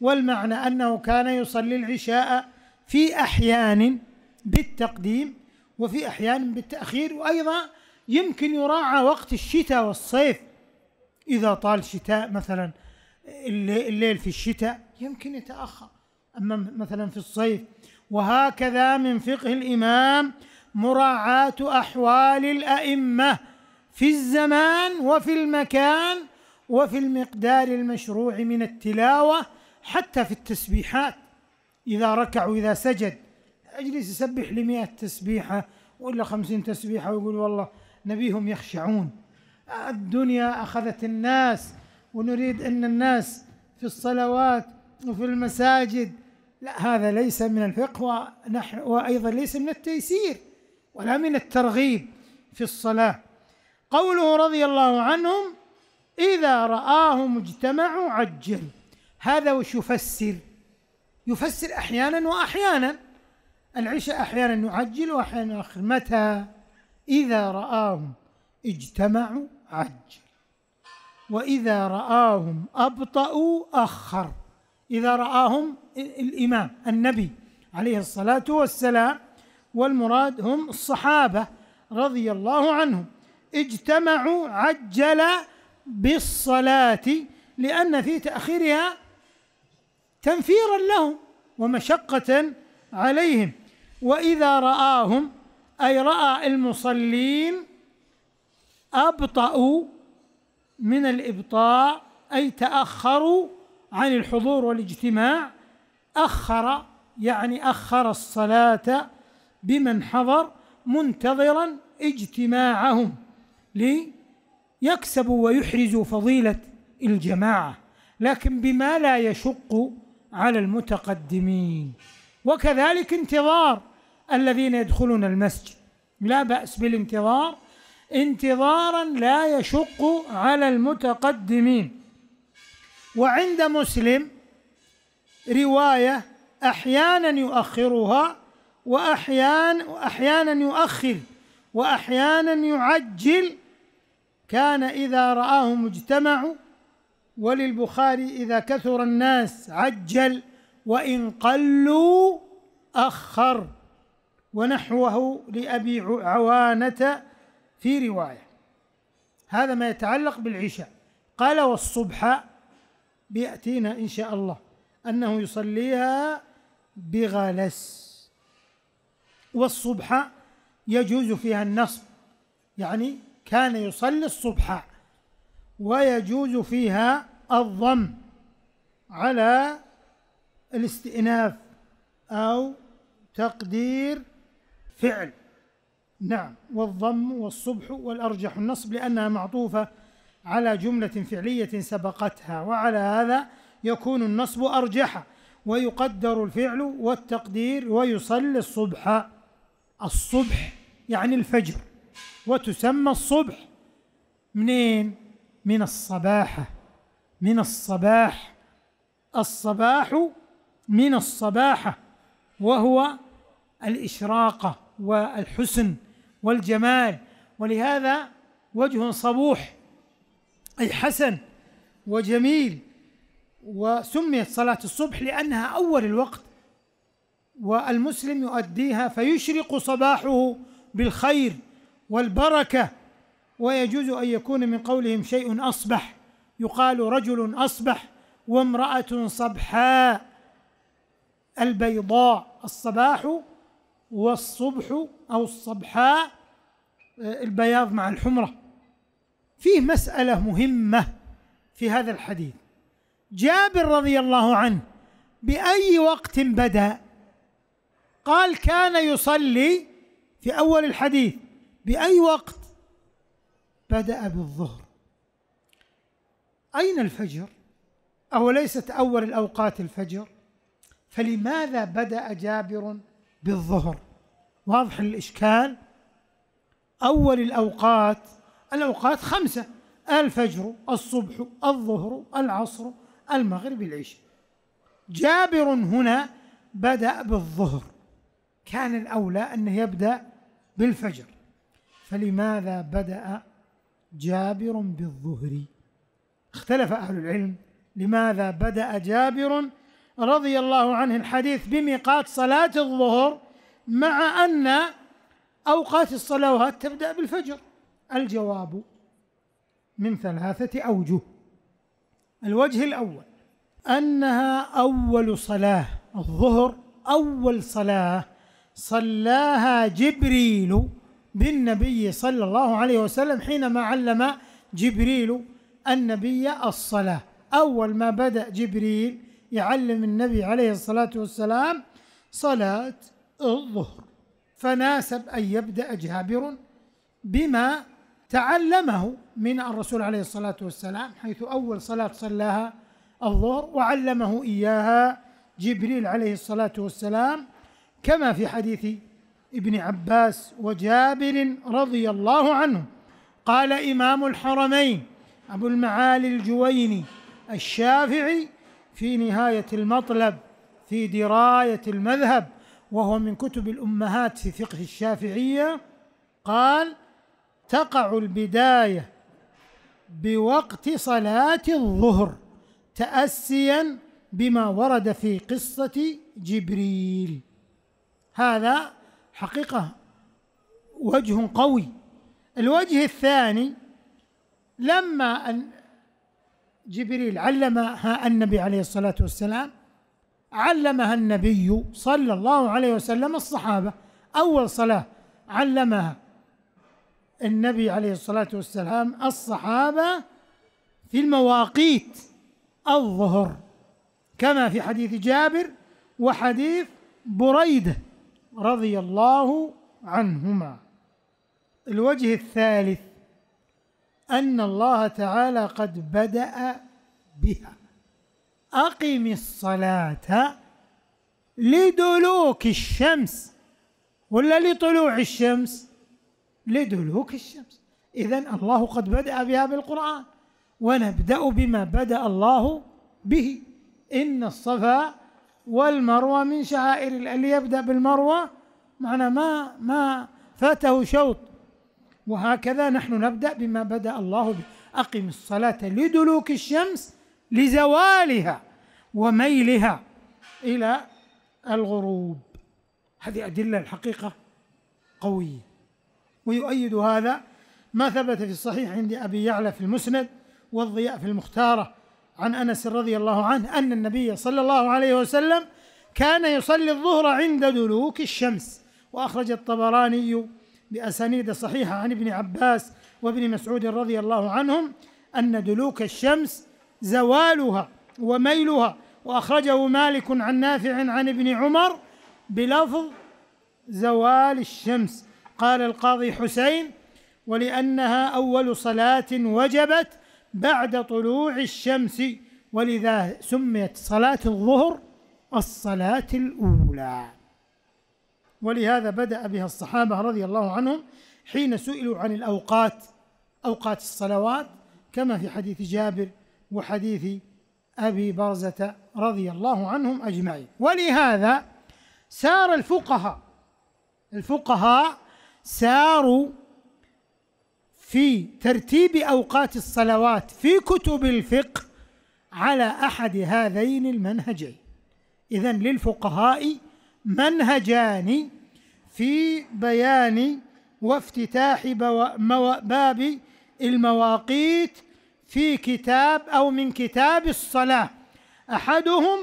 [SPEAKER 1] والمعنى أنه كان يصلي العشاء في أحيان بالتقديم وفي أحيان بالتأخير وأيضا يمكن يراعى وقت الشتاء والصيف إذا طال الشتاء مثلا الليل في الشتاء يمكن يتأخر أما مثلا في الصيف وهكذا من فقه الإمام مراعاة أحوال الأئمة في الزمان وفي المكان وفي المقدار المشروع من التلاوة حتى في التسبيحات إذا ركع وإذا سجد أجلس يسبح لمئة تسبيحة ولا خمسين تسبيحة ويقول والله نبيهم يخشعون الدنيا أخذت الناس ونريد أن الناس في الصلوات وفي المساجد لا هذا ليس من الفقه ونحن وأيضا ليس من التيسير ولا من الترغيب في الصلاة قوله رضي الله عنهم إذا رآهم اجتمعوا عجل هذا وش يفسر يفسر أحيانا وأحيانا العشاء أحيانا يعجل وأحيانا يؤخر متى إذا رآهم اجتمعوا عجل وإذا رآهم أبطأوا أخر إذا رآهم الإمام النبي عليه الصلاة والسلام والمراد هم الصحابة رضي الله عنهم اجتمعوا عجل بالصلاة لأن في تأخيرها تنفيرا لهم ومشقة عليهم وإذا رآهم أي رأى المصلين أبطأوا من الإبطاء أي تأخروا عن الحضور والاجتماع أخر يعني أخر الصلاة بمن حضر منتظرا اجتماعهم ليكسبوا ويحرزوا فضيلة الجماعة لكن بما لا يشق على المتقدمين وكذلك انتظار الذين يدخلون المسجد لا بأس بالانتظار انتظارا لا يشق على المتقدمين وعند مسلم رواية أحيانا يؤخرها وأحيان وأحيانا يؤخر وأحيانا يعجل كان إذا رآهم اجتمعوا وللبخاري إذا كثر الناس عجل وإن قلوا أخر ونحوه لأبي عوانة في رواية هذا ما يتعلق بالعشاء قال والصبح بيأتينا إن شاء الله أنه يصليها بغلس والصبح يجوز فيها النصب يعني كان يصلي الصبح ويجوز فيها الضم على الاستئناف أو تقدير فعل نعم والضم والصبح والأرجح النصب لأنها معطوفة على جملة فعلية سبقتها وعلى هذا يكون النصب أرجح ويقدر الفعل والتقدير ويصلي الصبح الصبح يعني الفجر وتسمى الصبح منين؟ من الصباحة من الصباح الصباح من الصباحة وهو الإشراقة والحسن والجمال ولهذا وجه صبوح أي حسن وجميل وسميت صلاة الصبح لأنها أول الوقت والمسلم يؤديها فيشرق صباحه بالخير والبركة ويجوز أن يكون من قولهم شيء أصبح يقال رجل أصبح وامرأة صبحاء البيضاء الصباح والصبح أو الصبحاء آه، البياض مع الحمرة فيه مسألة مهمة في هذا الحديث جابر رضي الله عنه بأي وقت بدأ قال كان يصلي في أول الحديث بأي وقت بدأ بالظهر أين الفجر؟ أو ليست أول الأوقات الفجر؟ فلماذا بدأ جابر بالظهر؟ واضح الإشكال؟ أول الأوقات الأوقات خمسة الفجر الصبح الظهر العصر المغرب العشاء جابر هنا بدأ بالظهر كان الأولى أنه يبدأ بالفجر فلماذا بدأ جابر بالظهر اختلف أهل العلم لماذا بدأ جابر رضي الله عنه الحديث بميقات صلاة الظهر مع أن أوقات الصلوات تبدأ بالفجر الجواب من ثلاثة أوجه الوجه الأول أنها أول صلاة الظهر أول صلاة صلاها جبريل بالنبي صلى الله عليه وسلم حينما علم جبريل النبي الصلاة أول ما بدأ جبريل يعلم النبي عليه الصلاة والسلام صلاة الظهر فناسب أن يبدأ جابر بما تعلمه من الرسول عليه الصلاة والسلام حيث أول صلاة صلاها الظهر وعلمه إياها جبريل عليه الصلاة والسلام كما في حديث ابن عباس وجابر رضي الله عنهم قال إمام الحرمين أبو المعالي الجويني الشافعي في نهاية المطلب في دراية المذهب وهو من كتب الأمهات في فقه الشافعية قال تقع البداية بوقت صلاة الظهر تأسيا بما ورد في قصة جبريل هذا حقيقة وجه قوي الوجه الثاني لما أن جبريل علمها النبي عليه الصلاة والسلام علمها النبي صلى الله عليه وسلم الصحابة أول صلاة علمها النبي عليه الصلاة والسلام الصحابة في المواقيت الظهر كما في حديث جابر وحديث بريده رضي الله عنهما الوجه الثالث أن الله تعالى قد بدأ بها أقم الصلاة لدلوك الشمس ولا لطلوع الشمس لدلوك الشمس إذا الله قد بدأ بها بالقرآن ونبدأ بما بدأ الله به إن الصفا والمروة من شعائر اللي يبدأ بالمروة معنى ما ما فاته شوط وهكذا نحن نبدأ بما بدأ الله به أقم الصلاة لدلوك الشمس لزوالها وميلها إلى الغروب هذه أدلة الحقيقة قوية ويؤيد هذا ما ثبت في الصحيح عند أبي يعلى في المسند والضياء في المختارة عن انس رضي الله عنه ان النبي صلى الله عليه وسلم كان يصلي الظهر عند دلوك الشمس واخرج الطبراني باسانيد صحيحه عن ابن عباس وابن مسعود رضي الله عنهم ان دلوك الشمس زوالها وميلها واخرجه مالك عن نافع عن ابن عمر بلفظ زوال الشمس قال القاضي حسين ولانها اول صلاه وجبت بعد طلوع الشمس ولذا سميت صلاة الظهر الصلاة الأولى ولهذا بدأ بها الصحابة رضي الله عنهم حين سئلوا عن الأوقات أوقات الصلوات كما في حديث جابر وحديث أبي برزة رضي الله عنهم أجمعين ولهذا سار الفقهاء الفقهاء ساروا في ترتيب أوقات الصلوات في كتب الفقه على أحد هذين المنهجين إذا للفقهاء منهجان في بيان وافتتاح باب المواقيت في كتاب أو من كتاب الصلاة أحدهم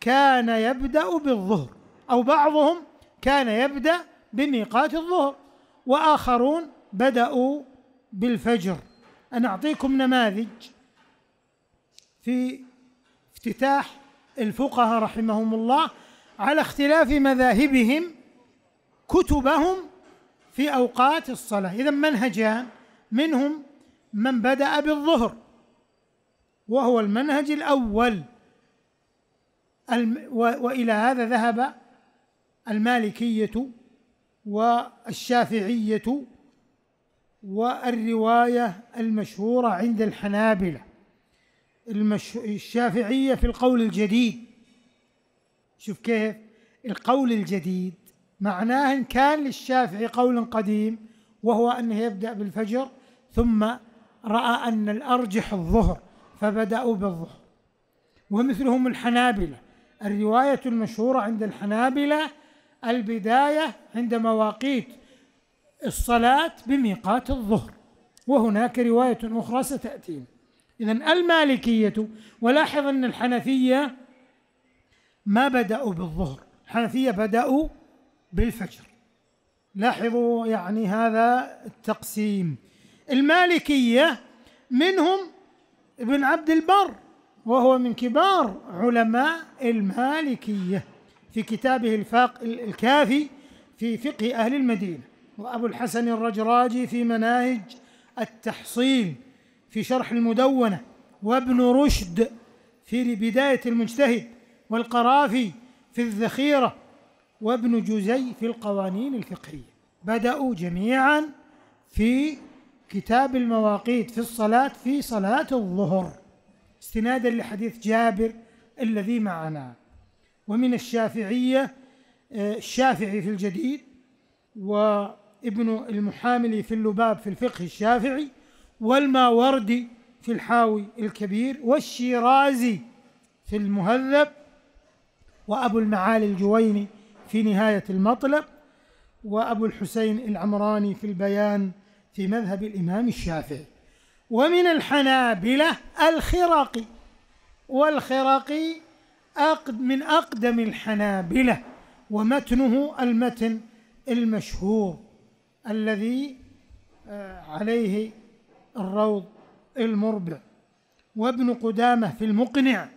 [SPEAKER 1] كان يبدأ بالظهر أو بعضهم كان يبدأ بميقات الظهر وآخرون بدأوا بالفجر أنا أعطيكم نماذج في افتتاح الفقهاء رحمهم الله على اختلاف مذاهبهم كتبهم في أوقات الصلاة إذا منهجان منهم من بدأ بالظهر وهو المنهج الأول وإلى هذا ذهب المالكية والشافعية والرواية المشهورة عند الحنابلة المش... الشافعية في القول الجديد شوف كيف القول الجديد معناه إن كان للشافعي قول قديم وهو أنه يبدأ بالفجر ثم رأى أن الأرجح الظهر فبدأوا بالظهر ومثلهم الحنابلة الرواية المشهورة عند الحنابلة البداية عند مواقيت الصلاة بميقات الظهر وهناك رواية أخرى ستأتينا إذا المالكية ولاحظ أن الحنفية ما بدأوا بالظهر الحنفية بدأوا بالفجر لاحظوا يعني هذا التقسيم المالكية منهم ابن عبد البر وهو من كبار علماء المالكية في كتابه الفاق الكافي في فقه أهل المدينة وأبو الحسن الرجراجي في مناهج التحصيل في شرح المدونة وابن رشد في بداية المجتهد والقرافي في الذخيرة وابن جزي في القوانين الفقهية بدأوا جميعا في كتاب المواقيت في الصلاة في صلاة الظهر استنادا لحديث جابر الذي معنا ومن الشافعية آه، الشافعي في الجديد و ابن المحامل في اللباب في الفقه الشافعي والماوردي في الحاوي الكبير والشيرازي في المهذب وأبو المعالي الجويني في نهاية المطلب وأبو الحسين العمراني في البيان في مذهب الإمام الشافعي ومن الحنابلة الخراقي والخراقي أقد من أقدم الحنابلة ومتنه المتن المشهور الذي آه، عليه الروض المربع وابن قدامة في المقنع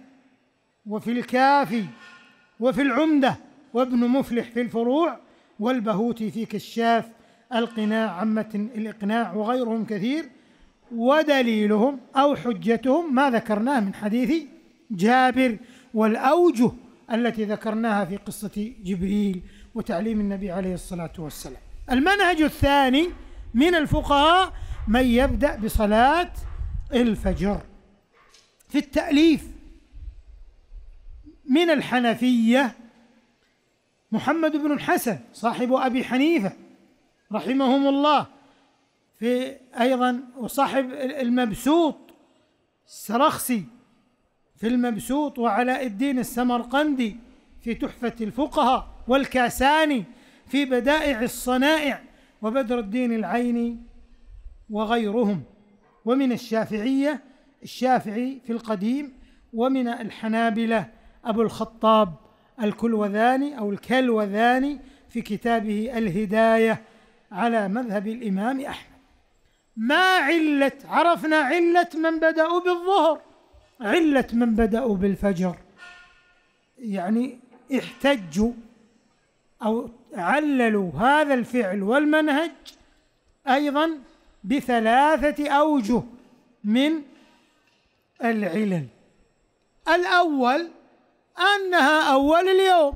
[SPEAKER 1] وفي الكافي وفي العمدة وابن مفلح في الفروع والبهوتي في كشاف القناع عمة الإقناع وغيرهم كثير ودليلهم أو حجتهم ما ذكرناه من حديث جابر والأوجه التي ذكرناها في قصة جبريل وتعليم النبي عليه الصلاة والسلام المنهج الثاني من الفقهاء من يبدأ بصلاة الفجر في التأليف من الحنفية محمد بن الحسن صاحب أبي حنيفة رحمهم الله في أيضا وصاحب المبسوط السرخسي في المبسوط وعلاء الدين السمرقندي في تحفة الفقهاء والكاساني في بدائع الصنائع وبدر الدين العيني وغيرهم ومن الشافعية الشافعي في القديم ومن الحنابلة أبو الخطاب الكلوذاني أو الكلوذاني في كتابه الهداية على مذهب الإمام أحمد ما علة عرفنا علة من بدأوا بالظهر علة من بدأوا بالفجر يعني احتجوا أو عللوا هذا الفعل والمنهج أيضا بثلاثة أوجه من العلل الأول أنها أول اليوم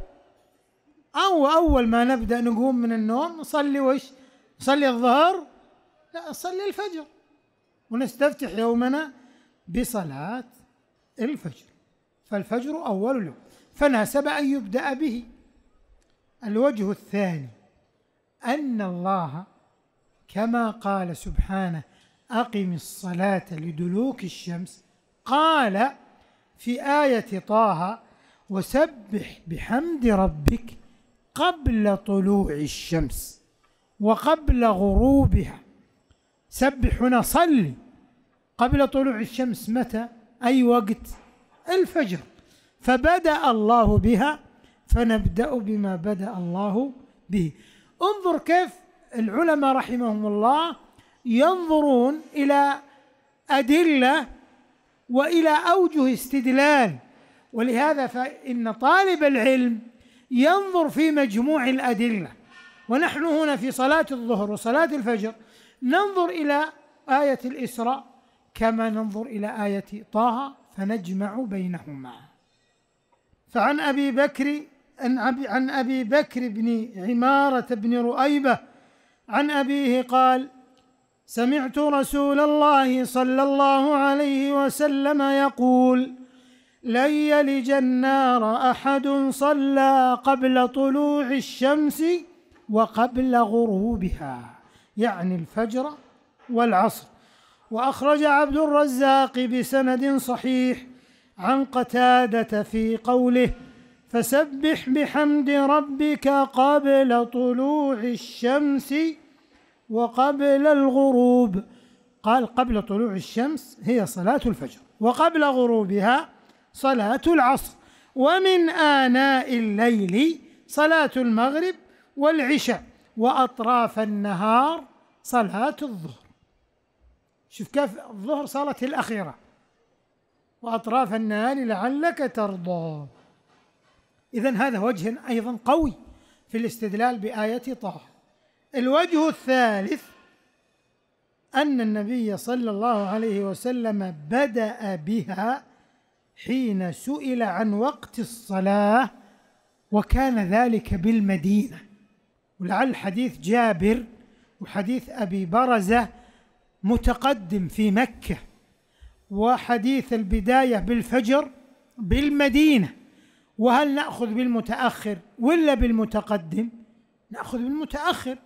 [SPEAKER 1] أو أول ما نبدأ نقوم من النوم نصلي وش نصلي الظهر لا نصلي الفجر ونستفتح يومنا بصلاة الفجر فالفجر أول اليوم فناسب أن يبدأ به الوجه الثاني أن الله كما قال سبحانه أقم الصلاة لدلوك الشمس قال في آية طه وسبح بحمد ربك قبل طلوع الشمس وقبل غروبها سبح هنا صلي قبل طلوع الشمس متى أي وقت الفجر فبدأ الله بها فنبدأ بما بدأ الله به انظر كيف العلماء رحمهم الله ينظرون إلى أدلة وإلى أوجه استدلال ولهذا فإن طالب العلم ينظر في مجموع الأدلة ونحن هنا في صلاة الظهر وصلاة الفجر ننظر إلى آية الإسراء كما ننظر إلى آية طه فنجمع بينهما فعن أبي بكر عن أبي بكر بن عمارة بن رؤيبة عن أبيه قال سمعت رسول الله صلى الله عليه وسلم يقول لن يلج النار أحد صلى قبل طلوع الشمس وقبل غروبها يعني الفجر والعصر وأخرج عبد الرزاق بسند صحيح عن قتادة في قوله فسبح بحمد ربك قبل طلوع الشمس وقبل الغروب قال قبل طلوع الشمس هي صلاة الفجر وقبل غروبها صلاة العصر ومن آناء الليل صلاة المغرب والعشاء وأطراف النهار صلاة الظهر شوف كيف الظهر صارت الأخيرة وأطراف النهار لعلك ترضى إذا هذا وجه أيضا قوي في الاستدلال بآية طه الوجه الثالث أن النبي صلى الله عليه وسلم بدأ بها حين سئل عن وقت الصلاة وكان ذلك بالمدينة ولعل حديث جابر وحديث أبي برزة متقدم في مكة وحديث البداية بالفجر بالمدينة وهل ناخذ بالمتاخر ولا بالمتقدم ناخذ بالمتاخر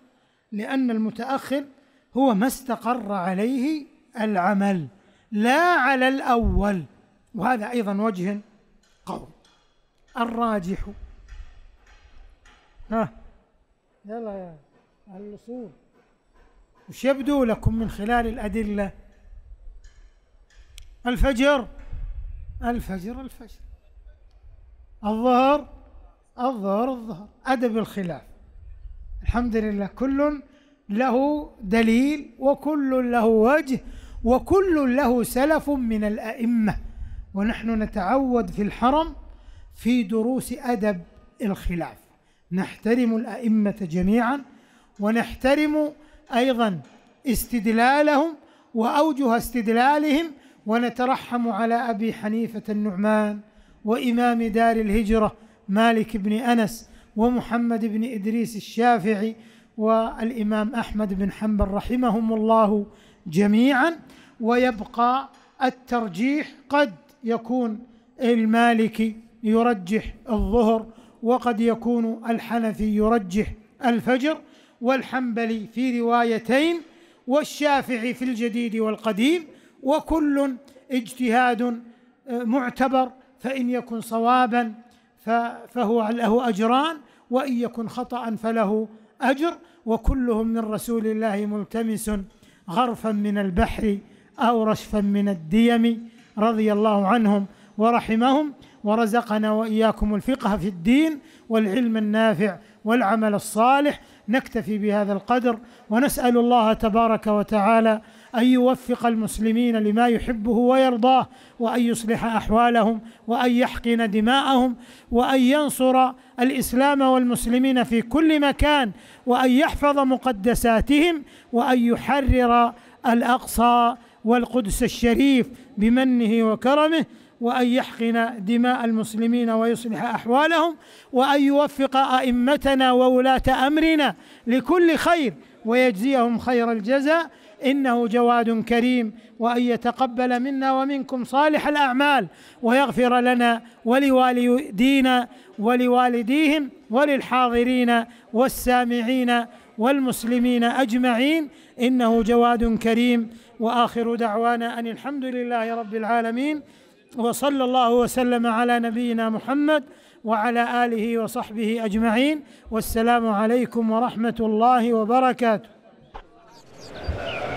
[SPEAKER 1] لان المتاخر هو ما استقر عليه العمل لا على الاول وهذا ايضا وجه قول الراجح ها يلا يا الاصول وش يبدو لكم من خلال الادله الفجر الفجر الفجر الظهر الظهر الظهر أدب الخلاف الحمد لله كل له دليل وكل له وجه وكل له سلف من الأئمة ونحن نتعود في الحرم في دروس أدب الخلاف نحترم الأئمة جميعا ونحترم أيضا استدلالهم وأوجه استدلالهم ونترحم على أبي حنيفة النعمان وإمام دار الهجرة مالك بن أنس ومحمد بن إدريس الشافعي والإمام أحمد بن حنبل رحمهم الله جميعا ويبقى الترجيح قد يكون المالكي يرجح الظهر وقد يكون الحنفي يرجح الفجر والحنبلي في روايتين والشافعي في الجديد والقديم وكل اجتهاد معتبر فإن يكن صوابا فهو له أجران وإن يكن خطأ فله أجر وكلهم من رسول الله ملتمس غرفا من البحر أو رشفا من الديم رضي الله عنهم ورحمهم ورزقنا واياكم الفقه في الدين والعلم النافع والعمل الصالح نكتفي بهذا القدر ونسال الله تبارك وتعالى أن يوفق المسلمين لما يحبه ويرضاه وأن يصلح أحوالهم وأن يحقن دماءهم وأن ينصر الإسلام والمسلمين في كل مكان وأن يحفظ مقدساتهم وأن يحرر الأقصى والقدس الشريف بمنه وكرمه وأن يحقن دماء المسلمين ويصلح أحوالهم وأن يوفق أئمتنا وولاة أمرنا لكل خير ويجزيهم خير الجزاء انه جواد كريم وان يتقبل منا ومنكم صالح الاعمال ويغفر لنا ولوالدينا ولوالديهم وللحاضرين والسامعين والمسلمين اجمعين انه جواد كريم واخر دعوانا ان الحمد لله رب العالمين وصلى الله وسلم على نبينا محمد وعلى اله وصحبه اجمعين والسلام عليكم ورحمه الله وبركاته